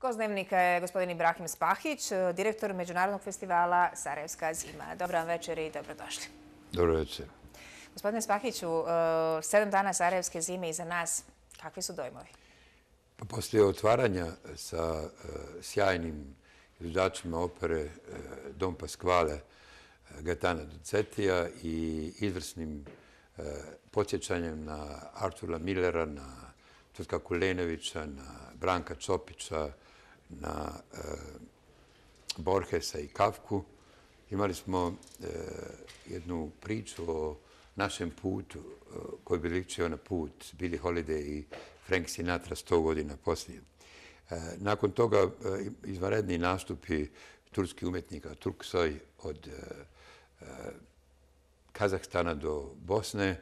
Koz dnevnika je gospodin Ibrahim Spahić, direktor Međunarodnog festivala Sarajevska zima. Dobro vam večer i dobrodošli. Dobro večer. Gospodine Spahiću, e, sedam dana Sarajevske zime iza nas, kakvi su dojmovi? Pa poslije otvaranja sa e, sjajnim izuzdačima opere e, Dom Paskvale Gatana Ducetija i izvrsnim podsjećanjem na Artura Millera, na Tutka Kulenevića, na Branka Čopića, na e, Borgesa i Kafku. Imali smo e, jednu priču o našem putu e, koji bi ličio na put Billy Holiday i Frank Sinatra sto godina poslije. Nakon toga izvaredni nastupi turskih umetnika Turksoj od Kazahstana do Bosne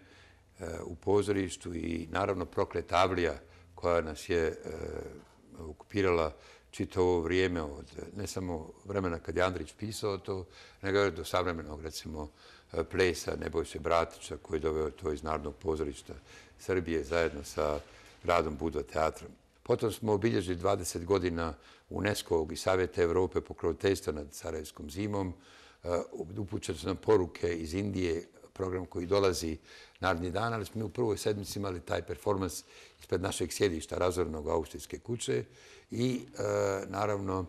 u pozorištu i naravno prokleta koja nas je okupirala čito ovo vrijeme, ne samo vremena kad je Andrić pisao to, nego do savremenog, recimo, e, plesa Nebojše Bratića, koji je doveo to iz Narodnog pozorišta Srbije zajedno sa radom Budva teatrom. Potom smo obilježili 20 godina UNESCO-og i Savjeta Evrope pokrovo nad Sarajevskom zimom. E, Upućali su nam poruke iz Indije program koji dolazi narodni dan, ali smo mi u prvoj sedmici imali taj performans ispred našeg sjedišta razvornog austrijske kuće i e, naravno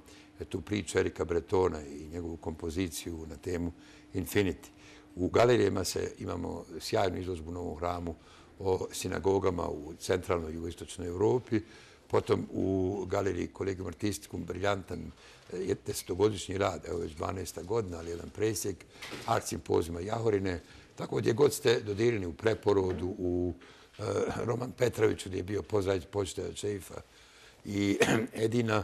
tu priču Erika Bretona i njegovu kompoziciju na temu Infinity. U galerijama imamo sjajnu izložbu u Novom hramu o sinagogama u centralnoj i uistočnoj Evropi. Potom u galeriji kolegium artistikum briljantan je desetogodišnji rad, evo već 12. godina, ali jedan presjek, art simpozima Jahorine, Tako gdje god ste dodirili u preporodu, u eh, Roman Petroviću gdje je bio pozdrav počitelja Čeifa i Edina,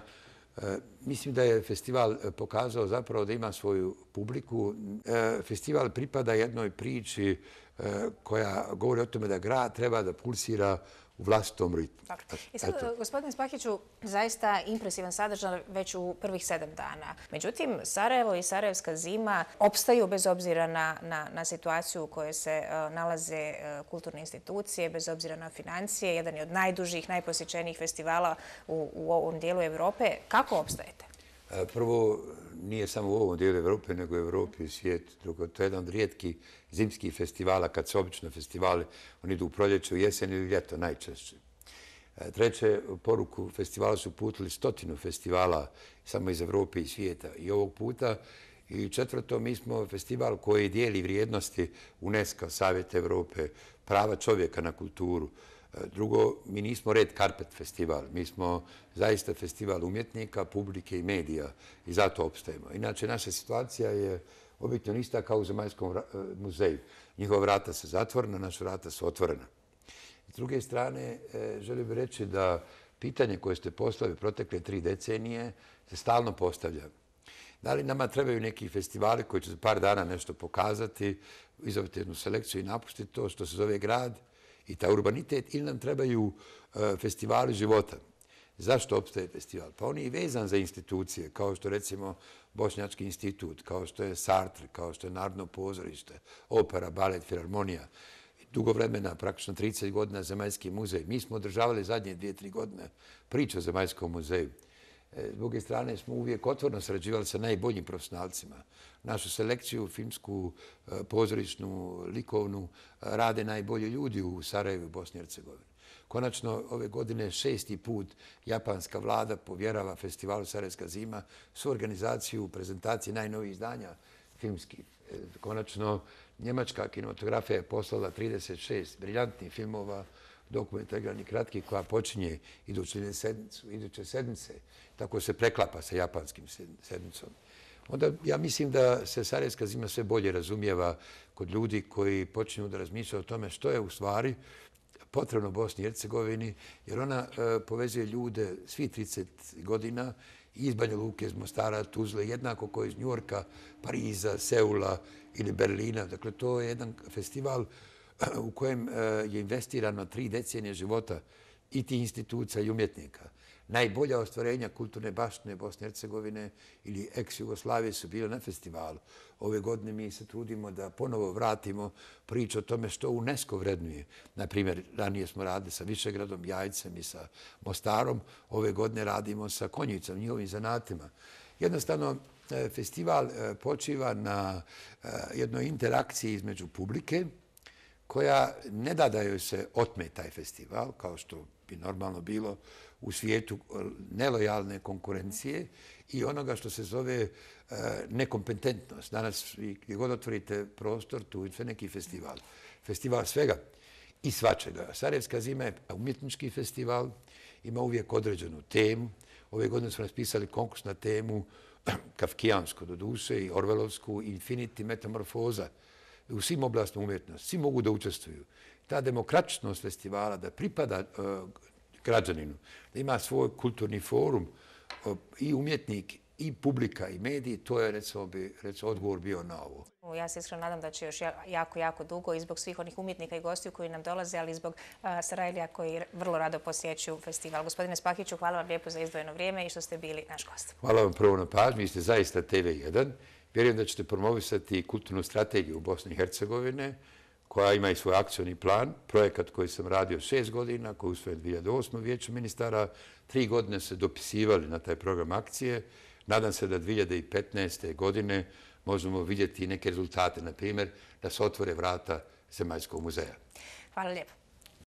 eh, mislim da je festival eh, pokazao zapravo da ima svoju publiku. Festival pripada jednoj priči koja govori o tome da grad treba da pulsira učinjenje u vlastitom ritmu. I e sad, e, gospodin Spahiću, zaista impresivan sadržan već u prvih sedam dana. Međutim, Sarajevo i Sarajevska zima opstaju bez obzira na situaciju u kojoj se e, nalaze kulturne institucije, bez obzira na financije, jedan je od najdužih, najposjećenijih festivala u ovom dijelu Evrope. Kako opstajete? E, prvo, nije samo u ovom dijelu Evrope, nego u Evropi i svijet. Drugo, to je jedan od rijetkih zimskih festivala, kad su obično festivali, oni idu u proljeće, u jesen ili ljeto, najčešće. E, treće, poruku festivala su putili stotinu festivala samo iz Evrope i svijeta. I ovog puta, i četvrto, mi smo festival koji dijeli vrijednosti UNESCO, Savjet Evrope, prava čovjeka na kulturu, Drugo, mi nismo red carpet festival, mi smo zaista festival umjetnika, publike i medija i zato obstajemo. Inače, naša situacija je objektivno ista kao u Zemaljskom e, muzeju. Njihova vrata se zatvorena, naša vrata se otvorena. S druge strane, e, želim bi reći da pitanje koje ste postavili protekle tri decenije se stalno postavlja. Da li nama trebaju neki festivali koji će za par dana nešto pokazati, izobiti jednu selekciju i napustiti to što se zove grad, i ta urbanitet ili nam trebaju e, festivali života. Zašto obstaje festival? Pa on je vezan za institucije, kao što recimo Bošnjački institut, kao što je Sartre, kao što je Narodno pozorište, opera, balet, filharmonija. dugo vremena, praktično 30 godina, Zemaljski muzej. Mi smo održavali zadnje dvije, tri godine priču o Zemaljskom muzeju. E, s druge strane smo uvijek otvorno sređivali sa najboljim profesionalcima. Našu selekciju, filmsku, e, pozorišnu, likovnu, e, rade najbolji ljudi u Sarajevu i Bosni i Hercegovini. Konačno, ove godine šesti put japanska vlada povjerava festivalu Sarajevska zima su organizaciju prezentacije najnovijih izdanja filmskih. Konačno, njemačka kinematografija je poslala 36 briljantnih filmova dokumentarni kratki koja počinje iduće sedmicu, iduće sedmice, tako se preklapa sa japanskim sedmicom. Onda ja mislim da se Sarajevska zima sve bolje razumijeva kod ljudi koji počinju da razmišljaju o tome što je u stvari potrebno Bosni i Hercegovini, jer ona e, povezuje ljude svi 30 godina iz Banja Luke, iz Mostara, Tuzle, jednako kao iz Njorka, Pariza, Seula ili Berlina. Dakle, to je jedan festival koji u kojem e, je investirano tri decenije života i ti institucija i umjetnika. Najbolja ostvarenja kulturne baštne Bosne i Hercegovine ili ex-Jugoslavije su bile na festivalu. Ove godine mi se trudimo da ponovo vratimo priču o tome što UNESCO vrednuje. Naprimjer, ranije smo radili sa Višegradom, Jajcem i sa Mostarom. Ove godine radimo sa Konjicom, njihovim zanatima. Jednostavno, e, festival e, počiva na jednoj interakciji između publike, koja ne da da joj se otme taj festival, kao što bi normalno bilo u svijetu e, nelojalne konkurencije i onoga što se zove e, nekompetentnost. Danas, gdje god otvorite prostor, tu je sve neki festival. Festival svega i svačega. Sarajevska zima je umjetnički festival, ima uvijek određenu temu. Ove godine smo raspisali konkurs na temu kafkijansko do duše i orvelovsku infiniti metamorfoza u svim oblastima umjetnosti, svi mogu da učestvuju. Ta demokratičnost festivala da pripada e, građaninu, da ima svoj kulturni forum e, i umjetnik i publika i mediji, to je recimo odgovor bio na ovo. Ja se iskreno nadam da će još jako, jako dugo i zbog svih onih umjetnika i gostiju koji nam dolaze, ali i zbog e, Sarajlija koji vrlo rado posjećuju festival. Gospodine Spakiću, hvala vam lijepo za izdvojeno vrijeme i što ste bili naš gost. Hvala vam prvo na pažnju. Vi ste zaista TV1 Vjerujem da ćete promovisati kulturnu strategiju Bosne i Hercegovine, koja ima i svoj akcioni plan, projekat koji sam radio šest godina, koji je usvojen 2008. vijeću ministara. Tri godine se dopisivali na taj program akcije. Nadam se da 2015. godine možemo vidjeti neke rezultate, na primjer, da se otvore vrata Zemaljskog muzeja. Hvala lijepo.